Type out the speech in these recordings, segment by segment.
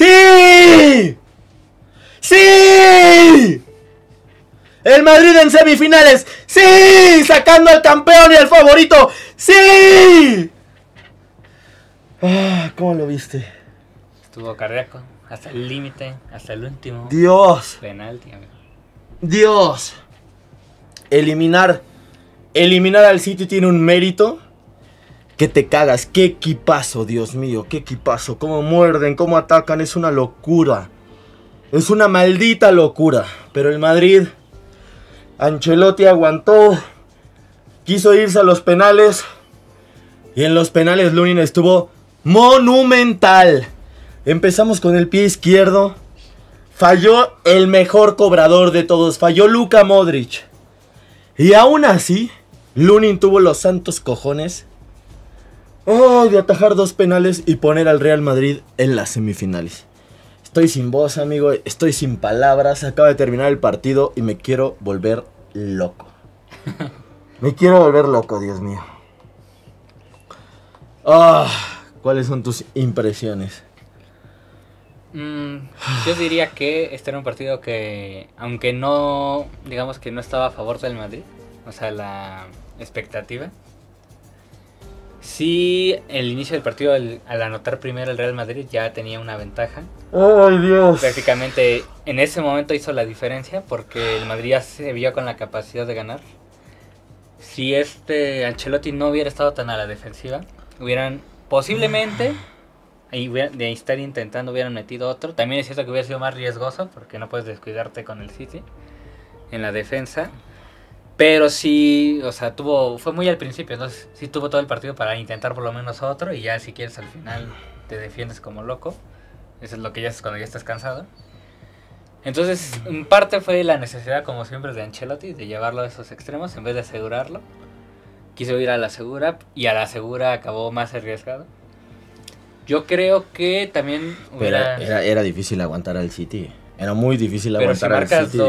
¡Sí! ¡Sí! El Madrid en semifinales. ¡Sí! Sacando al campeón y al favorito. ¡Sí! Ah, ¿Cómo lo viste? Estuvo cardíaco. Hasta el límite. Hasta el último. Dios. Penalti, amigo. Dios. Eliminar. Eliminar al City tiene un mérito que te cagas. Qué equipazo, Dios mío, qué equipazo. Cómo muerden, cómo atacan, es una locura. Es una maldita locura. Pero el Madrid, Ancelotti aguantó, quiso irse a los penales. Y en los penales Lunin estuvo monumental. Empezamos con el pie izquierdo. Falló el mejor cobrador de todos, falló Luka Modric. Y aún así, Lunin tuvo los santos cojones oh, de atajar dos penales y poner al Real Madrid en las semifinales. Estoy sin voz, amigo, estoy sin palabras, acaba de terminar el partido y me quiero volver loco. me quiero volver loco, Dios mío. Ah, ¿Cuáles son tus impresiones? Mm, yo diría que este era un partido que, aunque no, digamos que no estaba a favor del Madrid, o sea, la expectativa, si el inicio del partido, al, anotar primero el Real Madrid, ya tenía una ventaja. ¡Ay, Dios! Prácticamente en ese momento hizo la diferencia porque el Madrid ya se vio con la capacidad de ganar. Si este Ancelotti no hubiera estado tan a la defensiva, hubieran posiblemente de de estar intentando hubieran metido otro. También es cierto que hubiera sido más riesgoso porque no puedes descuidarte con el City en la defensa. Pero sí, o sea, tuvo, fue muy al principio, entonces sí tuvo todo el partido para intentar por lo menos otro y ya si quieres al final te defiendes como loco. Eso es lo que ya cuando ya estás cansado. Entonces, en parte fue la necesidad, como siempre, de Ancelotti de llevarlo a esos extremos en vez de asegurarlo. Quiso ir a la segura y a la segura acabó más arriesgado. Yo creo que también era, era difícil aguantar al City. Era muy difícil aguantar al City,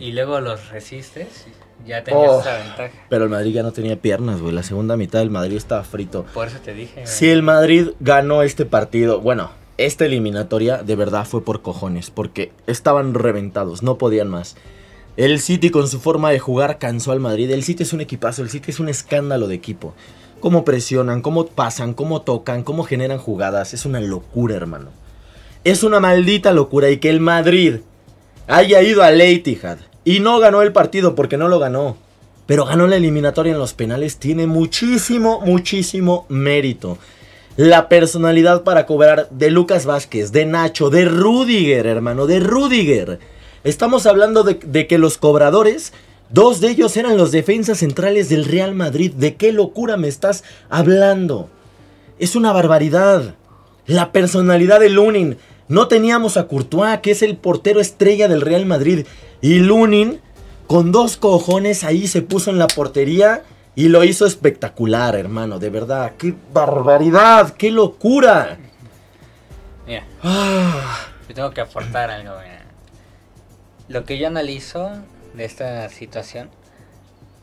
Y luego los resistes. Ya tenía oh. esa ventaja. Pero el Madrid ya no tenía piernas, güey. La segunda mitad del Madrid estaba frito. Por eso te dije. Si el Madrid ganó este partido, bueno, esta eliminatoria de verdad fue por cojones, porque estaban reventados, no podían más. El City con su forma de jugar cansó al Madrid. El City es un equipazo, el City es un escándalo de equipo. Cómo presionan, cómo pasan, cómo tocan, cómo generan jugadas. Es una locura, hermano. Es una maldita locura y que el Madrid haya ido a Etihad y no ganó el partido porque no lo ganó. Pero ganó la eliminatoria en los penales. Tiene muchísimo, muchísimo mérito. La personalidad para cobrar de Lucas Vázquez, de Nacho, de Rudiger, hermano, de Rudiger. Estamos hablando de, que los cobradores Dos de ellos eran los defensas centrales del Real Madrid. ¿De qué locura me estás hablando? Es una barbaridad. La personalidad de Lunin. No teníamos a Courtois, que es el portero estrella del Real Madrid. Y Lunin, con dos cojones ahí, se puso en la portería y lo hizo espectacular, hermano. De verdad, qué barbaridad, qué locura. Mira, yo ah. tengo que aportar algo. Mira. Lo que yo analizo de esta situación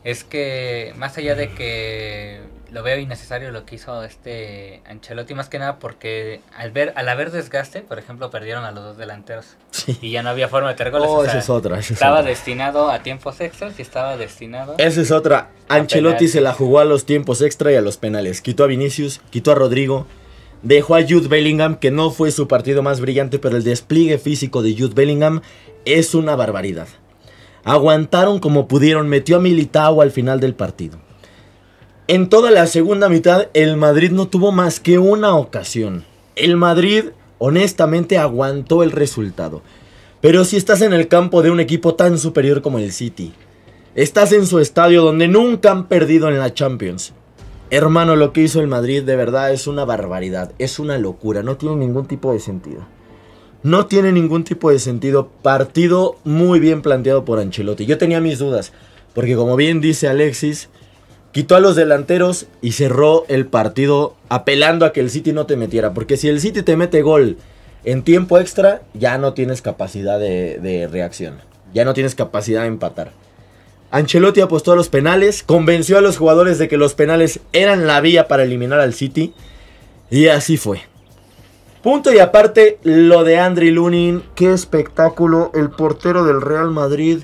es que, más allá de que lo veo innecesario lo que hizo este Ancelotti, más que nada porque al, ver, al haber desgaste, por ejemplo, perdieron a los dos delanteros. Y ya no había forma de tergol, oh, es otra. estaba destinado a tiempos extras y estaba destinado. Esa es otra. Ancelotti se la jugó a los tiempos extra y a los penales. Quitó a Vinicius, quitó a Rodrigo. Dejó a Jude Bellingham, que no fue su partido más brillante, pero el despliegue físico de Jude Bellingham es una barbaridad. Aguantaron como pudieron, metió a Militao al final del partido. En toda la segunda mitad, el Madrid no tuvo más que una ocasión. El Madrid honestamente aguantó el resultado. Pero si estás en el campo de un equipo tan superior como el City, estás en su estadio donde nunca han perdido en la Champions. Hermano, lo que hizo el Madrid de verdad es una barbaridad, es una locura, no tiene ningún tipo de sentido. No tiene ningún tipo de sentido, partido muy bien planteado por Ancelotti. Yo tenía mis dudas, porque como bien dice Alexis, quitó a los delanteros y cerró el partido apelando a que el City no te metiera. Porque si el City te mete gol en tiempo extra, ya no tienes capacidad de, reacción. Ya no tienes capacidad de empatar. Ancelotti apostó a los penales, convenció a los jugadores de que los penales eran la vía para eliminar al City. Y así fue. Punto y aparte, lo de Andre Lunin. Qué espectáculo, el portero del Real Madrid.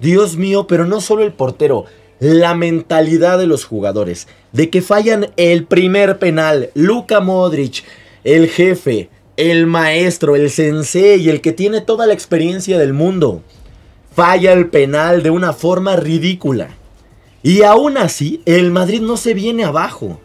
Dios mío, pero no solo el portero la mentalidad de los jugadores, de que fallan el primer penal, Luka Modric, el jefe, el maestro, el sensei, el que tiene toda la experiencia del mundo, falla el penal de una forma ridícula. Y aún así, el Madrid no se viene abajo.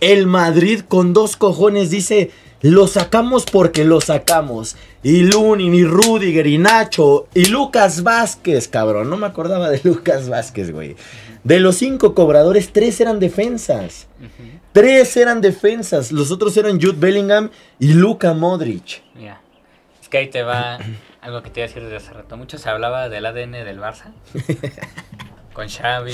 El Madrid con dos cojones dice, lo sacamos porque lo sacamos. Y Lunin, y Rudiger, y Nacho, y Lucas Vázquez, cabrón. No me acordaba de Lucas Vázquez, güey. De los cinco cobradores, tres eran defensas. Tres eran defensas. Los otros eran Jude Bellingham y Luka Modric. Ya. Es que ahí te va algo que te iba a decir desde hace rato. Mucho se hablaba del ADN del Barça. con Xavi,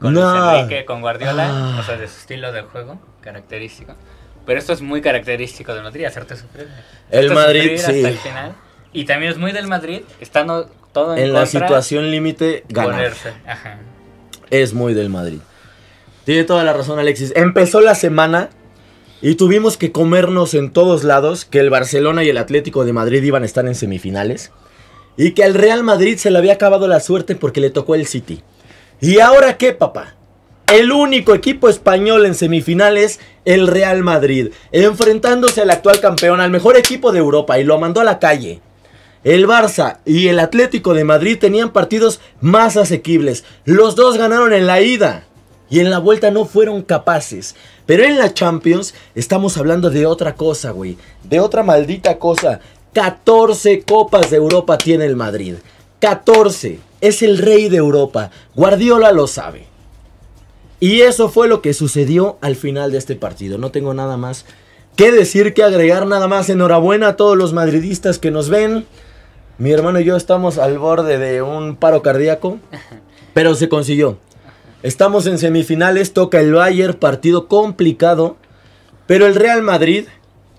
con Enrique, con Guardiola. Ah. O sea, de su estilo de juego característico. Pero esto es muy característico de Madrid, hacerte sufrir. el Madrid, sí. Y también es muy del Madrid, estando todo en, la situación límite, ganar. Es muy del Madrid. Tiene toda la razón, Alexis. Empezó la semana y tuvimos que comernos en todos lados que el Barcelona y el Atlético de Madrid iban a estar en semifinales. Y que al Real Madrid se le había acabado la suerte porque le tocó el City. ¿Y ahora qué, papá? El único equipo español en semifinales el Real Madrid, enfrentándose al actual campeón, al mejor equipo de Europa, y lo mandó a la calle. El Barça y el Atlético de Madrid tenían partidos más asequibles. Los dos ganaron en la ida y en la vuelta no fueron capaces. Pero en la Champions estamos hablando de otra cosa, güey. De otra maldita cosa. 14 copas de Europa tiene el Madrid. 14. Es el rey de Europa. Guardiola lo sabe. Y eso fue lo que sucedió al final de este partido. No tengo nada más que decir, que agregar, nada más. Enhorabuena a todos los madridistas que nos ven. Mi hermano y yo estamos al borde de un paro cardíaco, pero se consiguió. Estamos en semifinales, toca el Bayern, partido complicado, pero el Real Madrid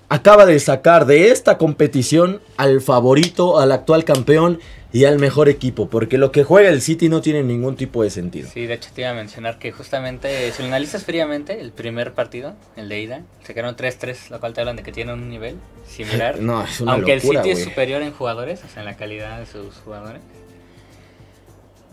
acaba de sacar de esta competición al favorito, al actual campeón y al mejor equipo, porque lo que juega el City no tiene ningún tipo de sentido. Sí, de hecho te iba a mencionar que justamente, si lo analizas fríamente, el primer partido, el de ida, se quedaron 3-3, lo cual te hablan de que tiene un nivel similar. no, es una Aunque el City es superior en jugadores, o sea, en la calidad de sus jugadores.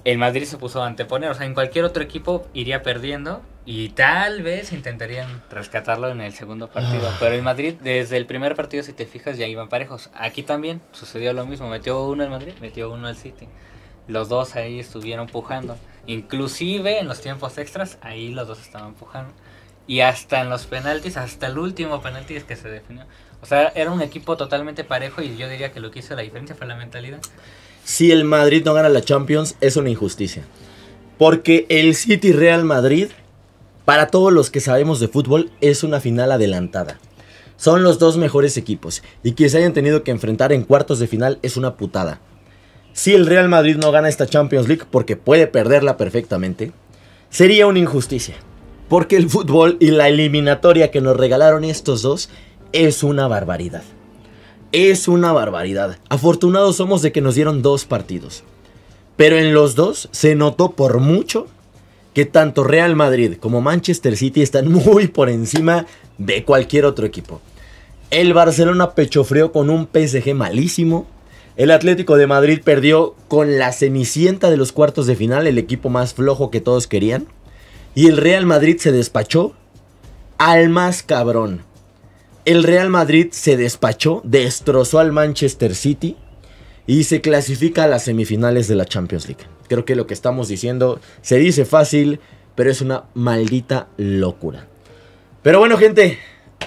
El Madrid se puso a anteponer, o sea, en cualquier otro equipo iría perdiendo, y tal vez intentarían rescatarlo en el segundo partido. Ah. Pero el Madrid, desde el primer partido, si te fijas, ya iban parejos. Aquí también sucedió lo mismo. Metió uno el Madrid, metió uno el City. Los dos ahí estuvieron pujando. Inclusive en los tiempos extras, ahí los dos estaban pujando. Y hasta en los penaltis, hasta el último penalti es que se definió. O sea, era un equipo totalmente parejo y yo diría que lo que hizo la diferencia fue la mentalidad. Si el Madrid no gana la Champions, es una injusticia. Porque el City Real Madrid para todos los que sabemos de fútbol, es una final adelantada. Son los dos mejores equipos y que se hayan tenido que enfrentar en cuartos de final es una putada. Si el Real Madrid no gana esta Champions League porque puede perderla perfectamente, sería una injusticia. Porque el fútbol y la eliminatoria que nos regalaron estos dos es una barbaridad. Es una barbaridad. Afortunados somos de que nos dieron dos partidos. Pero en los dos se notó por mucho que tanto Real Madrid como Manchester City están muy por encima de cualquier otro equipo. El Barcelona pechofrió con un PSG malísimo. El Atlético de Madrid perdió con la cenicienta de los cuartos de final, el equipo más flojo que todos querían. Y el Real Madrid se despachó al más cabrón. El Real Madrid se despachó, destrozó al Manchester City y se clasifica a las semifinales de la Champions League. Creo que lo que estamos diciendo se dice fácil, pero es una maldita locura. Pero bueno, gente,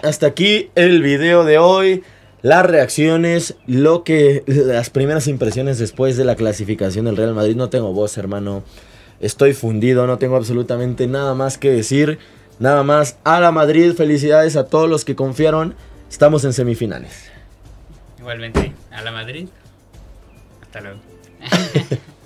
hasta aquí el video de hoy. Las reacciones, lo que las primeras impresiones después de la clasificación del Real Madrid. No tengo voz, hermano. Estoy fundido, no tengo absolutamente nada más que decir. Nada más a la Madrid, felicidades a todos los que confiaron. Estamos en semifinales. Igualmente, a la Madrid. Hasta luego.